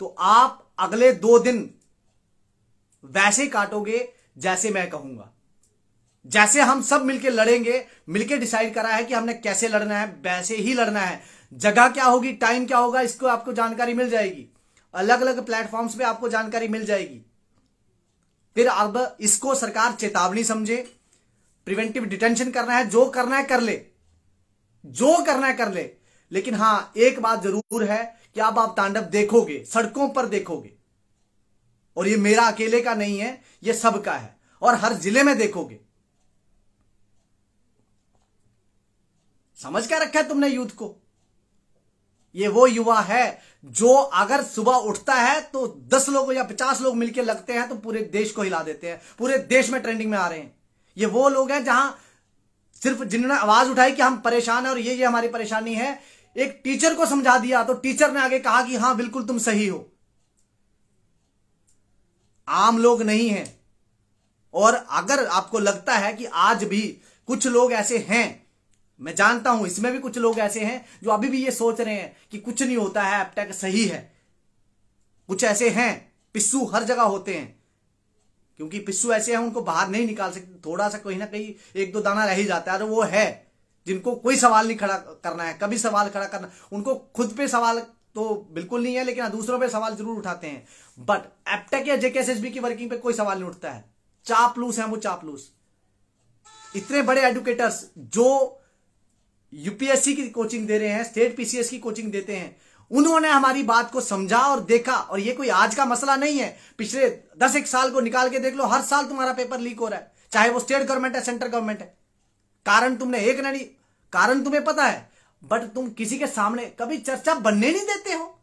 तो आप अगले दो दिन वैसे काटोगे जैसे मैं कहूंगा जैसे हम सब मिलके लड़ेंगे मिलके डिसाइड करा है कि हमने कैसे लड़ना है वैसे ही लड़ना है जगह क्या होगी टाइम क्या होगा इसको आपको जानकारी मिल जाएगी अलग अलग प्लेटफॉर्म्स पे आपको जानकारी मिल जाएगी फिर अब इसको सरकार चेतावनी समझे प्रिवेंटिव डिटेंशन करना है जो करना है कर ले जो करना है कर ले लेकिन हां एक बात जरूर है कि अब आप तांडव देखोगे सड़कों पर देखोगे और ये मेरा अकेले का नहीं है ये सबका है और हर जिले में देखोगे समझ क्या रखा है तुमने यूथ को ये वो युवा है जो अगर सुबह उठता है तो दस लोग या पचास लोग मिलकर लगते हैं तो पूरे देश को हिला देते हैं पूरे देश में ट्रेंडिंग में आ रहे हैं ये वो लोग हैं जहां सिर्फ जिन्होंने आवाज उठाई कि हम परेशान हैं और ये ये हमारी परेशानी है एक टीचर को समझा दिया तो टीचर ने आगे कहा कि हां बिल्कुल तुम सही हो आम लोग नहीं हैं और अगर आपको लगता है कि आज भी कुछ लोग ऐसे हैं मैं जानता हूं इसमें भी कुछ लोग ऐसे हैं जो अभी भी ये सोच रहे हैं कि कुछ नहीं होता है अपटेक सही है कुछ ऐसे हैं पिस्सू हर जगह होते हैं क्योंकि पिस्सू ऐसे हैं उनको बाहर नहीं निकाल सकते थोड़ा सा कहीं ना कहीं एक दो दाना रह ही जाता है तो वो है जिनको कोई सवाल नहीं खड़ा करना है कभी सवाल खड़ा करना उनको खुद पे सवाल तो बिल्कुल नहीं है लेकिन हाँ, दूसरों पे सवाल जरूर उठाते हैं बट एपटेक या जेकेएसएसबी की वर्किंग पे कोई सवाल नहीं उठता है चापलूस है वो चापलूस इतने बड़े एडुकेटर्स जो यूपीएससी की कोचिंग दे रहे हैं स्टेट पीसीएस की कोचिंग देते हैं उन्होंने हमारी बात को समझा और देखा और ये कोई आज का मसला नहीं है पिछले दस एक साल को निकाल के देख लो हर साल तुम्हारा पेपर लीक हो रहा है चाहे वो स्टेट गवर्नमेंट है सेंट्रल गवर्नमेंट है कारण तुमने एक नहीं कारण तुम्हें पता है बट तुम किसी के सामने कभी चर्चा बनने नहीं देते हो